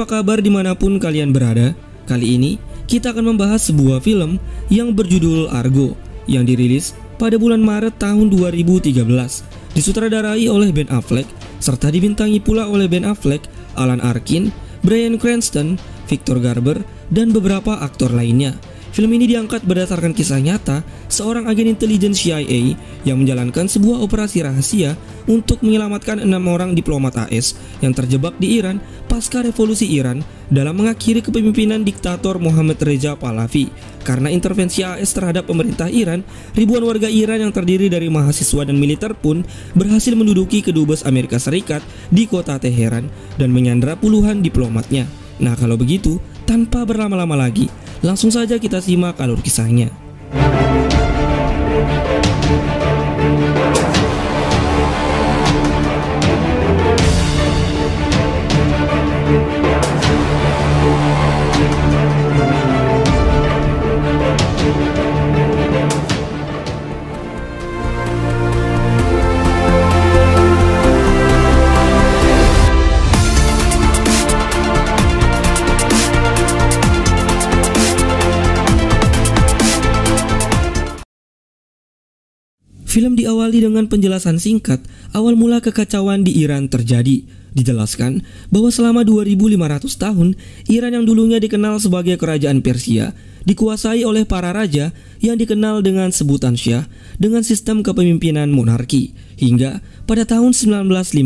apa kabar dimanapun kalian berada? Kali ini kita akan membahas sebuah film yang berjudul Argo yang dirilis pada bulan Maret tahun 2013 disutradarai oleh Ben Affleck serta dibintangi pula oleh Ben Affleck, Alan Arkin, Bryan Cranston, Victor Garber, dan beberapa aktor lainnya. Film ini diangkat berdasarkan kisah nyata seorang agen intelijen CIA yang menjalankan sebuah operasi rahasia untuk menyelamatkan enam orang diplomat AS yang terjebak di Iran pasca revolusi Iran dalam mengakhiri kepemimpinan diktator Mohammad Reza Pahlavi. Karena intervensi AS terhadap pemerintah Iran, ribuan warga Iran yang terdiri dari mahasiswa dan militer pun berhasil menduduki kedubes Amerika Serikat di kota Teheran dan menyandra puluhan diplomatnya. Nah kalau begitu, tanpa berlama-lama lagi, langsung saja kita simak alur kisahnya. dengan penjelasan singkat, awal mula kekacauan di Iran terjadi. Dijelaskan bahwa selama 2500 tahun, Iran yang dulunya dikenal sebagai kerajaan Persia dikuasai oleh para raja yang dikenal dengan sebutan Syah dengan sistem kepemimpinan monarki hingga pada tahun 1950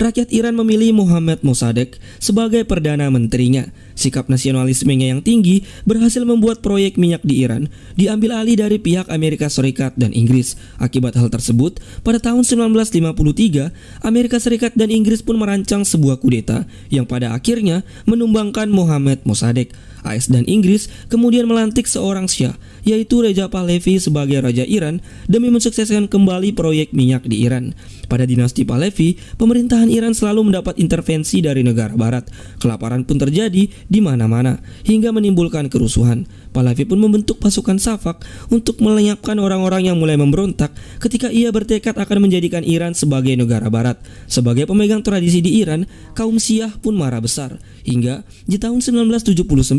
rakyat Iran memilih Mohammad Mossadegh sebagai perdana menterinya. Sikap nasionalismenya yang tinggi berhasil membuat proyek minyak di Iran diambil alih dari pihak Amerika Serikat dan Inggris. Akibat hal tersebut, pada tahun 1953 Amerika Serikat dan Inggris pun merancang sebuah kudeta yang pada akhirnya menumbangkan Mohammad Mossadegh. AS dan Inggris kemudian melantik seorang Syah yaitu Reja Pahlavi sebagai Raja Iran demi mensukseskan kembali proyek minyak di Iran. Pada dinasti Pahlavi, pemerintahan Iran selalu mendapat intervensi dari negara barat. Kelaparan pun terjadi di mana-mana hingga menimbulkan kerusuhan. Pahlavi pun membentuk pasukan Safak untuk melenyapkan orang-orang yang mulai memberontak ketika ia bertekad akan menjadikan Iran sebagai negara barat. Sebagai pemegang tradisi di Iran, kaum Syiah pun marah besar hingga di tahun 1979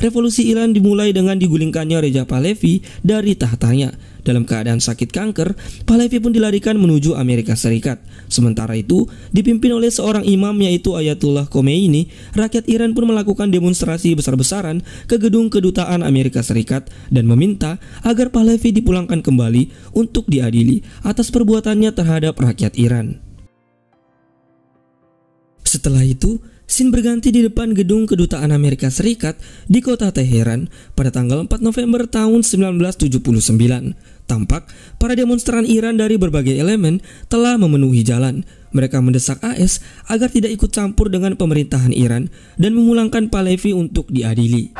revolusi Iran dimulai dengan digulingkannya Reja Pahlavi Palevi dari tahtanya. Dalam keadaan sakit kanker, Palevi pun dilarikan menuju Amerika Serikat. Sementara itu, dipimpin oleh seorang imam yaitu Ayatullah Khomeini, rakyat Iran pun melakukan demonstrasi besar-besaran ke gedung kedutaan Amerika Serikat dan meminta agar Palevi dipulangkan kembali untuk diadili atas perbuatannya terhadap rakyat Iran. Setelah itu, Sin berganti di depan gedung kedutaan Amerika Serikat di kota Teheran pada tanggal 4 November tahun 1979. Tampak para demonstran Iran dari berbagai elemen telah memenuhi jalan. Mereka mendesak AS agar tidak ikut campur dengan pemerintahan Iran dan memulangkan Palevi untuk diadili.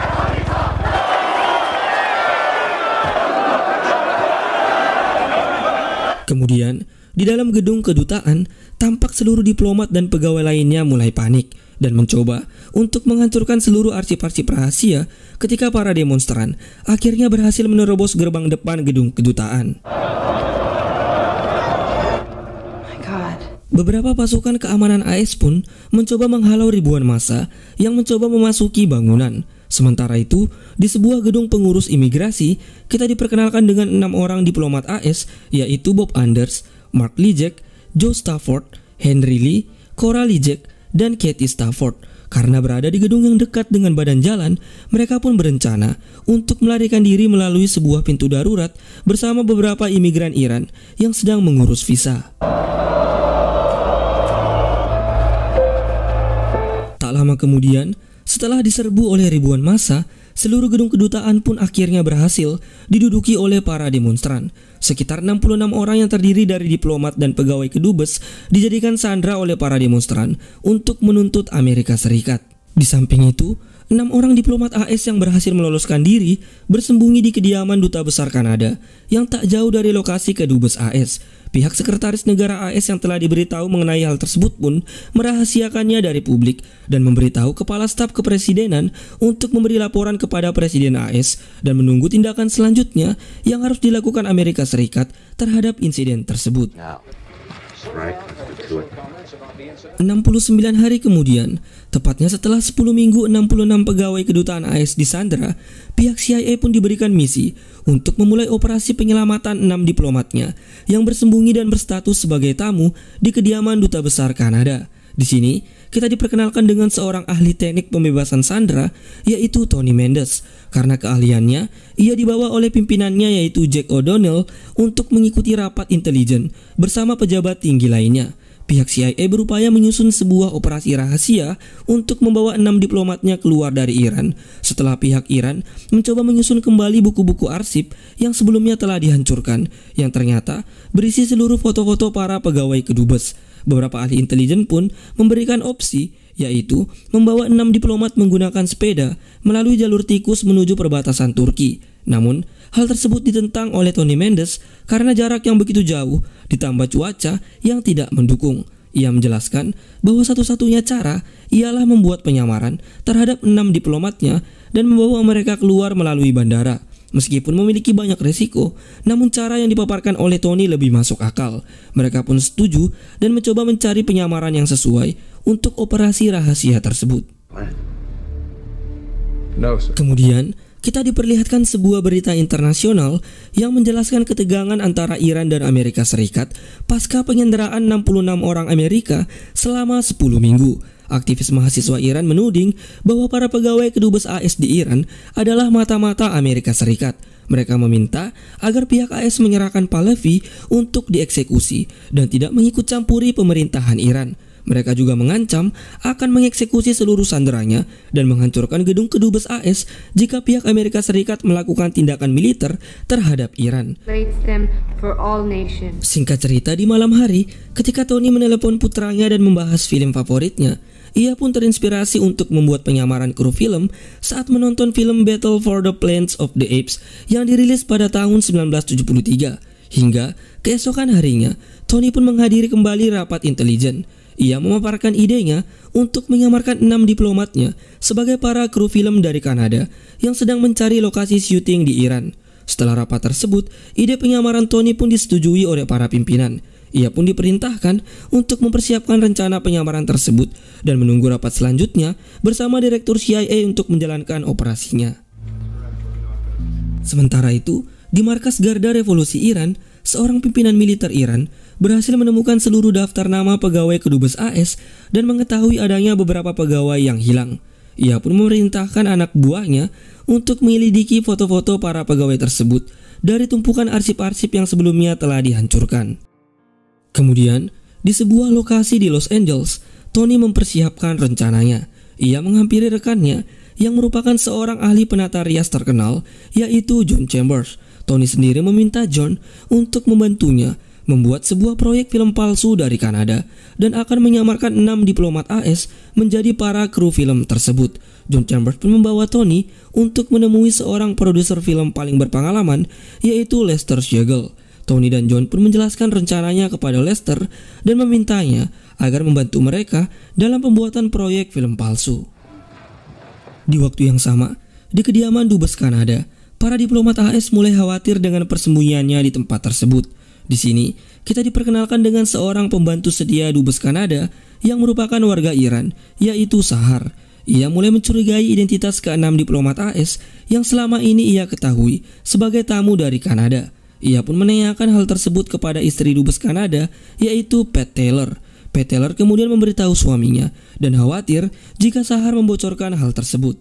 Kemudian, di dalam gedung kedutaan, tampak seluruh diplomat dan pegawai lainnya mulai panik dan mencoba untuk menghancurkan seluruh arsip-arsip rahasia ketika para demonstran akhirnya berhasil menerobos gerbang depan gedung kedutaan. Beberapa pasukan keamanan AS pun mencoba menghalau ribuan massa yang mencoba memasuki bangunan. Sementara itu, di sebuah gedung pengurus imigrasi, kita diperkenalkan dengan enam orang diplomat AS, yaitu Bob Anders, Mark Lijek, Joe Stafford, Henry Lee, Cora Lijek, dan Katie Stafford. Karena berada di gedung yang dekat dengan badan jalan, mereka pun berencana untuk melarikan diri melalui sebuah pintu darurat bersama beberapa imigran Iran yang sedang mengurus visa. Tak lama kemudian, setelah diserbu oleh ribuan massa, seluruh gedung kedutaan pun akhirnya berhasil diduduki oleh para demonstran. Sekitar 66 orang yang terdiri dari diplomat dan pegawai kedubes dijadikan sandra oleh para demonstran untuk menuntut Amerika Serikat. Di samping itu, enam orang diplomat AS yang berhasil meloloskan diri bersembunyi di kediaman duta besar Kanada yang tak jauh dari lokasi kedubes AS Pihak Sekretaris Negara AS yang telah diberitahu mengenai hal tersebut pun merahasiakannya dari publik dan memberitahu Kepala Staf Kepresidenan untuk memberi laporan kepada Presiden AS dan menunggu tindakan selanjutnya yang harus dilakukan Amerika Serikat terhadap insiden tersebut. Nah. 69 hari kemudian, tepatnya setelah 10 minggu 66 pegawai kedutaan AS di Sandra, pihak CIA pun diberikan misi untuk memulai operasi penyelamatan 6 diplomatnya yang bersembunyi dan berstatus sebagai tamu di kediaman duta besar Kanada. Di sini, kita diperkenalkan dengan seorang ahli teknik pembebasan Sandra, yaitu Tony Mendes. Karena keahliannya, ia dibawa oleh pimpinannya yaitu Jack O'Donnell untuk mengikuti rapat intelijen bersama pejabat tinggi lainnya. Pihak CIA berupaya menyusun sebuah operasi rahasia untuk membawa enam diplomatnya keluar dari Iran setelah pihak Iran mencoba menyusun kembali buku-buku arsip yang sebelumnya telah dihancurkan yang ternyata berisi seluruh foto-foto para pegawai kedubes Beberapa ahli intelijen pun memberikan opsi yaitu membawa enam diplomat menggunakan sepeda melalui jalur tikus menuju perbatasan Turki. Namun, hal tersebut ditentang oleh Tony Mendes karena jarak yang begitu jauh ditambah cuaca yang tidak mendukung. Ia menjelaskan bahwa satu-satunya cara ialah membuat penyamaran terhadap enam diplomatnya dan membawa mereka keluar melalui bandara. Meskipun memiliki banyak resiko, namun cara yang dipaparkan oleh Tony lebih masuk akal. Mereka pun setuju dan mencoba mencari penyamaran yang sesuai untuk operasi rahasia tersebut. No, Kemudian, kita diperlihatkan sebuah berita internasional yang menjelaskan ketegangan antara Iran dan Amerika Serikat pasca penyanderaan 66 orang Amerika selama 10 minggu Aktivis mahasiswa Iran menuding bahwa para pegawai kedubes AS di Iran adalah mata-mata Amerika Serikat. Mereka meminta agar pihak AS menyerahkan Pahlavi untuk dieksekusi dan tidak mengikut campuri pemerintahan Iran. Mereka juga mengancam akan mengeksekusi seluruh sanderanya dan menghancurkan gedung kedubes AS jika pihak Amerika Serikat melakukan tindakan militer terhadap Iran. Singkat cerita di malam hari, ketika Tony menelepon putranya dan membahas film favoritnya, ia pun terinspirasi untuk membuat penyamaran kru film saat menonton film Battle for the Plains of the Apes yang dirilis pada tahun 1973. Hingga keesokan harinya, Tony pun menghadiri kembali rapat intelijen. Ia memaparkan idenya untuk menyamarkan enam diplomatnya sebagai para kru film dari Kanada yang sedang mencari lokasi syuting di Iran. Setelah rapat tersebut, ide penyamaran Tony pun disetujui oleh para pimpinan. Ia pun diperintahkan untuk mempersiapkan rencana penyamaran tersebut dan menunggu rapat selanjutnya bersama Direktur CIA untuk menjalankan operasinya. Sementara itu, di markas Garda Revolusi Iran, seorang pimpinan militer Iran berhasil menemukan seluruh daftar nama pegawai kedubes AS dan mengetahui adanya beberapa pegawai yang hilang. Ia pun memerintahkan anak buahnya untuk menyelidiki foto-foto para pegawai tersebut dari tumpukan arsip-arsip yang sebelumnya telah dihancurkan. Kemudian, di sebuah lokasi di Los Angeles, Tony mempersiapkan rencananya. Ia menghampiri rekannya yang merupakan seorang ahli penata rias terkenal, yaitu John Chambers. Tony sendiri meminta John untuk membantunya membuat sebuah proyek film palsu dari Kanada dan akan menyamarkan enam diplomat AS menjadi para kru film tersebut. John Chambers pun membawa Tony untuk menemui seorang produser film paling berpengalaman yaitu Lester Siegel. Tony dan John pun menjelaskan rencananya kepada Lester dan memintanya agar membantu mereka dalam pembuatan proyek film palsu. Di waktu yang sama, di kediaman Dubes Kanada, para diplomat AS mulai khawatir dengan persembunyiannya di tempat tersebut. Di sini, kita diperkenalkan dengan seorang pembantu sedia Dubes Kanada yang merupakan warga Iran, yaitu Sahar. Ia mulai mencurigai identitas keenam diplomat AS yang selama ini ia ketahui sebagai tamu dari Kanada. Ia pun menanyakan hal tersebut kepada istri dubes Kanada, yaitu Pat Taylor. Pat Taylor kemudian memberitahu suaminya dan khawatir jika Sahar membocorkan hal tersebut.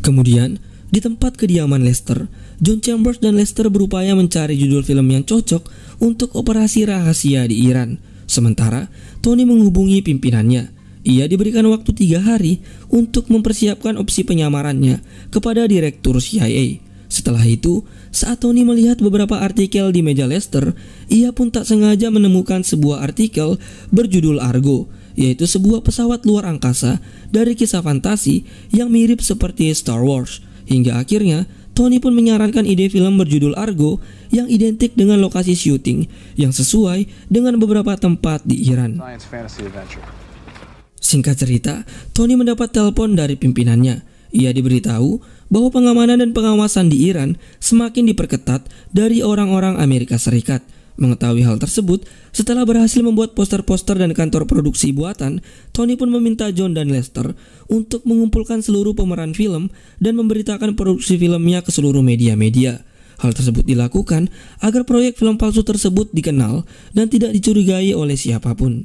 Kemudian, di tempat kediaman Lester, John Chambers dan Lester berupaya mencari judul film yang cocok untuk operasi rahasia di Iran. Sementara, Tony menghubungi pimpinannya. Ia diberikan waktu tiga hari untuk mempersiapkan opsi penyamarannya kepada Direktur CIA. Setelah itu, saat Tony melihat beberapa artikel di meja Lester, ia pun tak sengaja menemukan sebuah artikel berjudul Argo, yaitu sebuah pesawat luar angkasa dari kisah fantasi yang mirip seperti Star Wars. Hingga akhirnya, Tony pun menyarankan ide film berjudul Argo yang identik dengan lokasi syuting yang sesuai dengan beberapa tempat di Iran. Singkat cerita, Tony mendapat telepon dari pimpinannya. Ia diberitahu bahwa pengamanan dan pengawasan di Iran semakin diperketat dari orang-orang Amerika Serikat. Mengetahui hal tersebut, setelah berhasil membuat poster-poster dan kantor produksi buatan, Tony pun meminta John dan Lester untuk mengumpulkan seluruh pemeran film dan memberitakan produksi filmnya ke seluruh media-media. Hal tersebut dilakukan agar proyek film palsu tersebut dikenal dan tidak dicurigai oleh siapapun.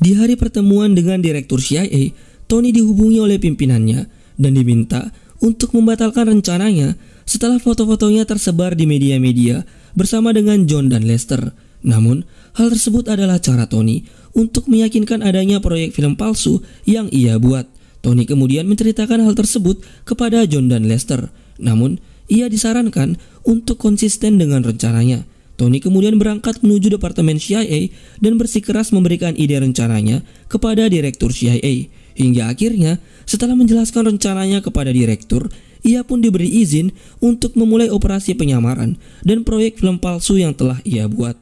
Di hari pertemuan dengan direktur CIA, Tony dihubungi oleh pimpinannya dan diminta untuk membatalkan rencananya setelah foto-fotonya tersebar di media-media bersama dengan John dan Lester. Namun, hal tersebut adalah cara Tony untuk meyakinkan adanya proyek film palsu yang ia buat. Tony kemudian menceritakan hal tersebut kepada John dan Lester. Namun, ia disarankan untuk konsisten dengan rencananya. Tony kemudian berangkat menuju Departemen CIA dan bersikeras memberikan ide rencananya kepada Direktur CIA. Hingga akhirnya, setelah menjelaskan rencananya kepada direktur, ia pun diberi izin untuk memulai operasi penyamaran dan proyek film palsu yang telah ia buat.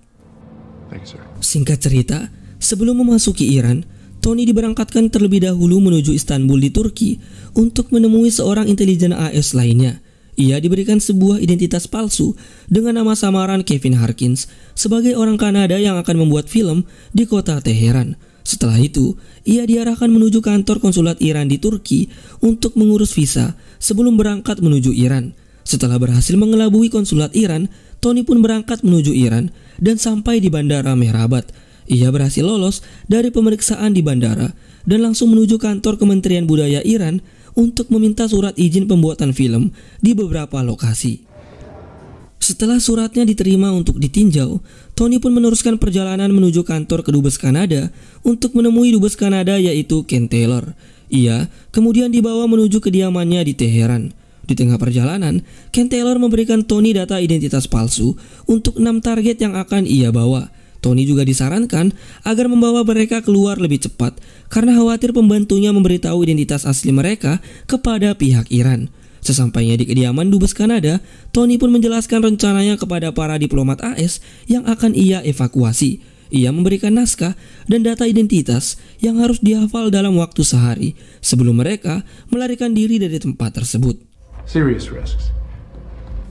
Singkat cerita, sebelum memasuki Iran, Tony diberangkatkan terlebih dahulu menuju Istanbul di Turki untuk menemui seorang intelijen AS lainnya. Ia diberikan sebuah identitas palsu dengan nama samaran Kevin Harkins sebagai orang Kanada yang akan membuat film di kota Teheran. Setelah itu, ia diarahkan menuju kantor konsulat Iran di Turki untuk mengurus visa sebelum berangkat menuju Iran. Setelah berhasil mengelabui konsulat Iran, Tony pun berangkat menuju Iran dan sampai di Bandara Mehrabat. Ia berhasil lolos dari pemeriksaan di bandara dan langsung menuju kantor Kementerian Budaya Iran untuk meminta surat izin pembuatan film di beberapa lokasi. Setelah suratnya diterima untuk ditinjau, Tony pun meneruskan perjalanan menuju kantor kedubes Kanada untuk menemui dubes Kanada yaitu Ken Taylor. Ia kemudian dibawa menuju kediamannya di Teheran. Di tengah perjalanan, Ken Taylor memberikan Tony data identitas palsu untuk enam target yang akan ia bawa. Tony juga disarankan agar membawa mereka keluar lebih cepat karena khawatir pembantunya memberitahu identitas asli mereka kepada pihak Iran. Sesampainya di kediaman Dubes Kanada, Tony pun menjelaskan rencananya kepada para diplomat AS yang akan ia evakuasi. Ia memberikan naskah dan data identitas yang harus dihafal dalam waktu sehari sebelum mereka melarikan diri dari tempat tersebut.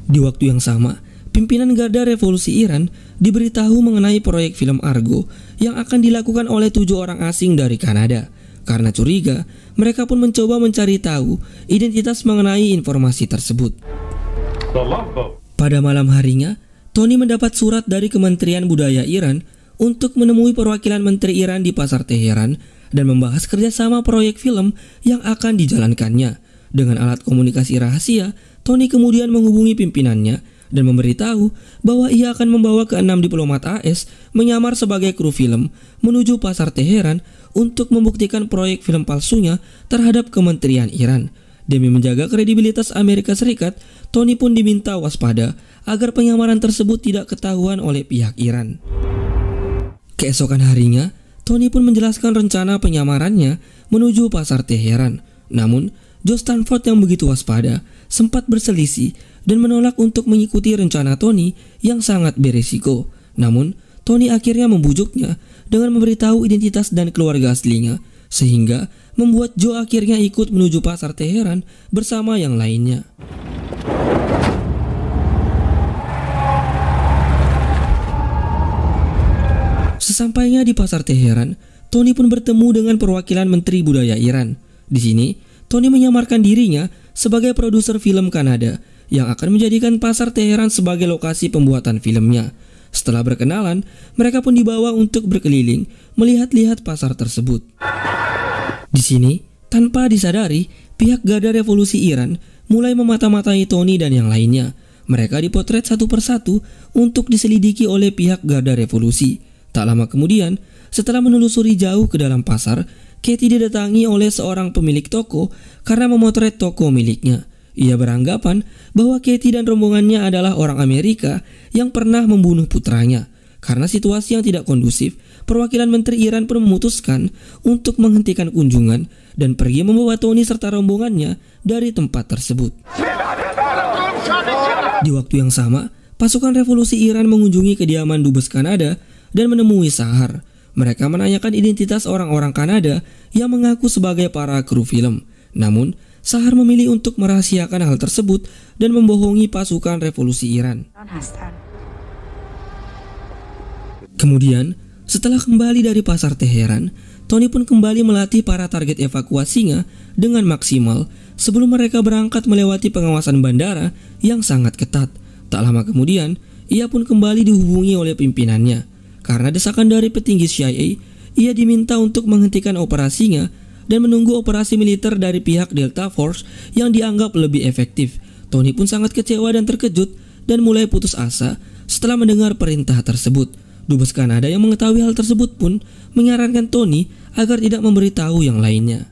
Di waktu yang sama, pimpinan Garda Revolusi Iran diberitahu mengenai proyek film Argo yang akan dilakukan oleh tujuh orang asing dari Kanada. Karena curiga, mereka pun mencoba mencari tahu identitas mengenai informasi tersebut. Pada malam harinya, Tony mendapat surat dari Kementerian Budaya Iran untuk menemui perwakilan Menteri Iran di pasar Teheran dan membahas kerjasama proyek film yang akan dijalankannya. Dengan alat komunikasi rahasia, Tony kemudian menghubungi pimpinannya dan memberitahu bahwa ia akan membawa keenam diplomat AS menyamar sebagai kru film menuju pasar Teheran untuk membuktikan proyek film palsunya terhadap kementerian Iran. Demi menjaga kredibilitas Amerika Serikat, Tony pun diminta waspada agar penyamaran tersebut tidak ketahuan oleh pihak Iran. Keesokan harinya, Tony pun menjelaskan rencana penyamarannya menuju pasar Teheran. Namun, Joe Stanford yang begitu waspada sempat berselisih dan menolak untuk mengikuti rencana Tony yang sangat beresiko. Namun, Tony akhirnya membujuknya dengan memberitahu identitas dan keluarga aslinya, sehingga membuat Joe akhirnya ikut menuju pasar Teheran bersama yang lainnya. Sesampainya di pasar Teheran, Tony pun bertemu dengan perwakilan Menteri Budaya Iran. Di sini, Tony menyamarkan dirinya sebagai produser film Kanada yang akan menjadikan pasar Teheran sebagai lokasi pembuatan filmnya. Setelah berkenalan, mereka pun dibawa untuk berkeliling melihat-lihat pasar tersebut. Di sini, tanpa disadari, pihak Garda Revolusi Iran mulai memata-matai Tony dan yang lainnya. Mereka dipotret satu persatu untuk diselidiki oleh pihak Garda Revolusi. Tak lama kemudian, setelah menelusuri jauh ke dalam pasar, Katie didatangi oleh seorang pemilik toko karena memotret toko miliknya. Ia beranggapan bahwa Katie dan rombongannya adalah orang Amerika yang pernah membunuh putranya. Karena situasi yang tidak kondusif, perwakilan menteri Iran pun memutuskan untuk menghentikan kunjungan dan pergi membawa Tony serta rombongannya dari tempat tersebut. Di waktu yang sama, pasukan revolusi Iran mengunjungi kediaman dubes Kanada dan menemui Sahar. Mereka menanyakan identitas orang-orang Kanada yang mengaku sebagai para kru film. Namun, Sahar memilih untuk merahasiakan hal tersebut dan membohongi pasukan revolusi Iran. Kemudian, setelah kembali dari pasar Teheran, Tony pun kembali melatih para target evakuasinya dengan maksimal sebelum mereka berangkat melewati pengawasan bandara yang sangat ketat. Tak lama kemudian, ia pun kembali dihubungi oleh pimpinannya. Karena desakan dari petinggi CIA, ia diminta untuk menghentikan operasinya dan menunggu operasi militer dari pihak Delta Force yang dianggap lebih efektif. Tony pun sangat kecewa dan terkejut dan mulai putus asa setelah mendengar perintah tersebut. Dubes Kanada yang mengetahui hal tersebut pun menyarankan Tony agar tidak memberitahu yang lainnya.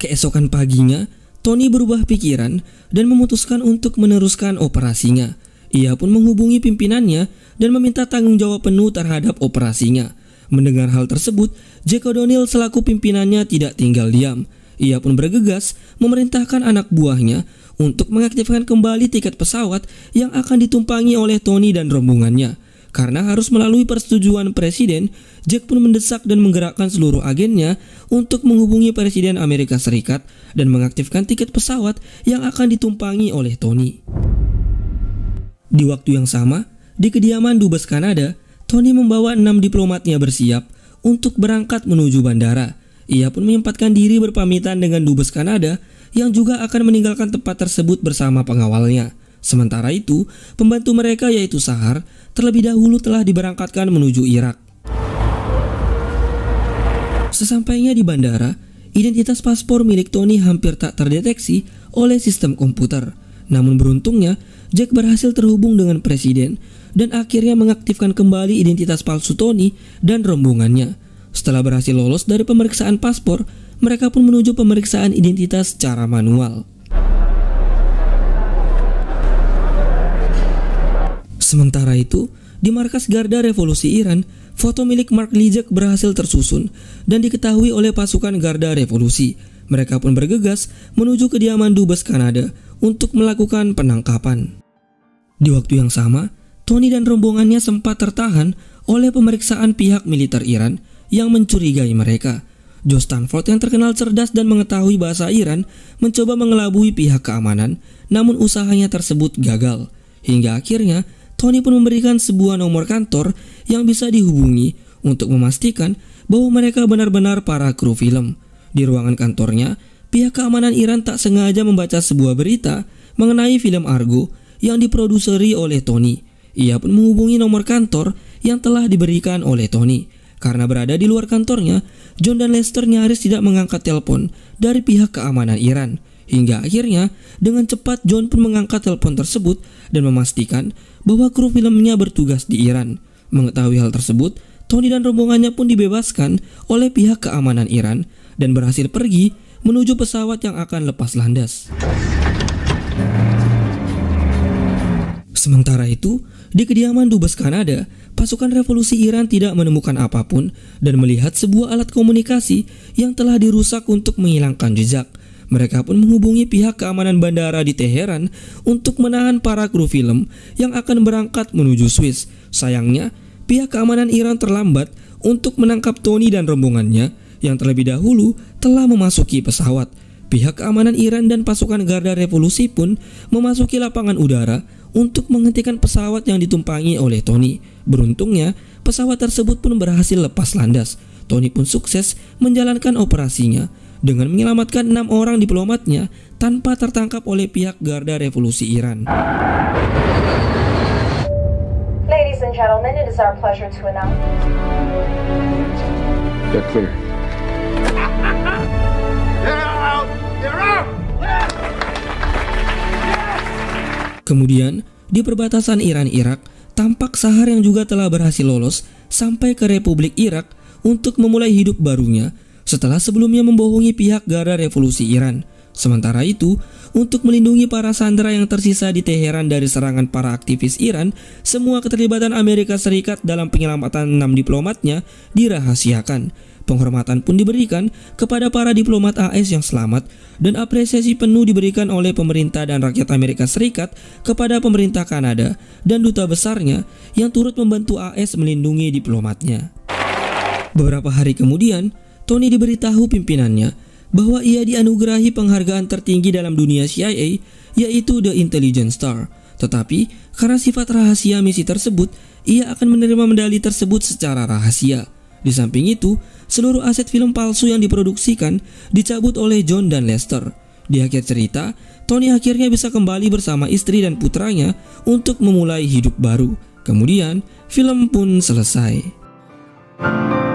Keesokan paginya, Tony berubah pikiran dan memutuskan untuk meneruskan operasinya. Ia pun menghubungi pimpinannya dan meminta tanggung jawab penuh terhadap operasinya. Mendengar hal tersebut, Jack O'Donnell selaku pimpinannya tidak tinggal diam. Ia pun bergegas memerintahkan anak buahnya untuk mengaktifkan kembali tiket pesawat yang akan ditumpangi oleh Tony dan rombongannya. Karena harus melalui persetujuan presiden, Jack pun mendesak dan menggerakkan seluruh agennya untuk menghubungi presiden Amerika Serikat dan mengaktifkan tiket pesawat yang akan ditumpangi oleh Tony. Di waktu yang sama, di kediaman Dubes Kanada, Tony membawa enam diplomatnya bersiap untuk berangkat menuju bandara. Ia pun menyempatkan diri berpamitan dengan Dubes Kanada yang juga akan meninggalkan tempat tersebut bersama pengawalnya. Sementara itu, pembantu mereka yaitu Sahar terlebih dahulu telah diberangkatkan menuju Irak. Sesampainya di bandara, identitas paspor milik Tony hampir tak terdeteksi oleh sistem komputer. Namun beruntungnya, Jack berhasil terhubung dengan presiden dan akhirnya mengaktifkan kembali identitas palsu Tony dan rombongannya. Setelah berhasil lolos dari pemeriksaan paspor, mereka pun menuju pemeriksaan identitas secara manual. Sementara itu, di markas Garda Revolusi Iran, foto milik Mark Lijek berhasil tersusun dan diketahui oleh pasukan Garda Revolusi. Mereka pun bergegas menuju kediaman Dubes Kanada untuk melakukan penangkapan. Di waktu yang sama, Tony dan rombongannya sempat tertahan oleh pemeriksaan pihak militer Iran yang mencurigai mereka. Joe Stanford yang terkenal cerdas dan mengetahui bahasa Iran mencoba mengelabui pihak keamanan, namun usahanya tersebut gagal. Hingga akhirnya, Tony pun memberikan sebuah nomor kantor yang bisa dihubungi untuk memastikan bahwa mereka benar-benar para kru film. Di ruangan kantornya, pihak keamanan Iran tak sengaja membaca sebuah berita mengenai film Argo yang diproduseri oleh Tony. Ia pun menghubungi nomor kantor yang telah diberikan oleh Tony. Karena berada di luar kantornya, John dan Lester nyaris tidak mengangkat telepon dari pihak keamanan Iran. Hingga akhirnya, dengan cepat John pun mengangkat telepon tersebut dan memastikan bahwa kru filmnya bertugas di Iran. Mengetahui hal tersebut, Tony dan rombongannya pun dibebaskan oleh pihak keamanan Iran dan berhasil pergi menuju pesawat yang akan lepas landas. Sementara itu, di kediaman Dubes Kanada, pasukan revolusi Iran tidak menemukan apapun dan melihat sebuah alat komunikasi yang telah dirusak untuk menghilangkan jejak. Mereka pun menghubungi pihak keamanan bandara di Teheran untuk menahan para kru film yang akan berangkat menuju Swiss. Sayangnya, pihak keamanan Iran terlambat untuk menangkap Tony dan rombongannya yang terlebih dahulu telah memasuki pesawat. Pihak keamanan Iran dan pasukan Garda Revolusi pun memasuki lapangan udara untuk menghentikan pesawat yang ditumpangi oleh Tony. Beruntungnya, pesawat tersebut pun berhasil lepas landas. Tony pun sukses menjalankan operasinya dengan menyelamatkan enam orang diplomatnya tanpa tertangkap oleh pihak Garda Revolusi Iran. Ladies and gentlemen, it is our pleasure to announce. Kemudian, di perbatasan Iran-Irak, tampak Sahar yang juga telah berhasil lolos sampai ke Republik Irak untuk memulai hidup barunya setelah sebelumnya membohongi pihak Garda Revolusi Iran. Sementara itu, untuk melindungi para sandera yang tersisa di Teheran dari serangan para aktivis Iran, semua keterlibatan Amerika Serikat dalam penyelamatan enam diplomatnya dirahasiakan. Penghormatan pun diberikan kepada para diplomat AS yang selamat dan apresiasi penuh diberikan oleh pemerintah dan rakyat Amerika Serikat kepada pemerintah Kanada dan duta besarnya yang turut membantu AS melindungi diplomatnya. Beberapa hari kemudian, Tony diberitahu pimpinannya bahwa ia dianugerahi penghargaan tertinggi dalam dunia CIA yaitu The Intelligence Star. Tetapi, karena sifat rahasia misi tersebut, ia akan menerima medali tersebut secara rahasia. Di samping itu, seluruh aset film palsu yang diproduksikan dicabut oleh John dan Lester. Di akhir cerita, Tony akhirnya bisa kembali bersama istri dan putranya untuk memulai hidup baru. Kemudian, film pun selesai.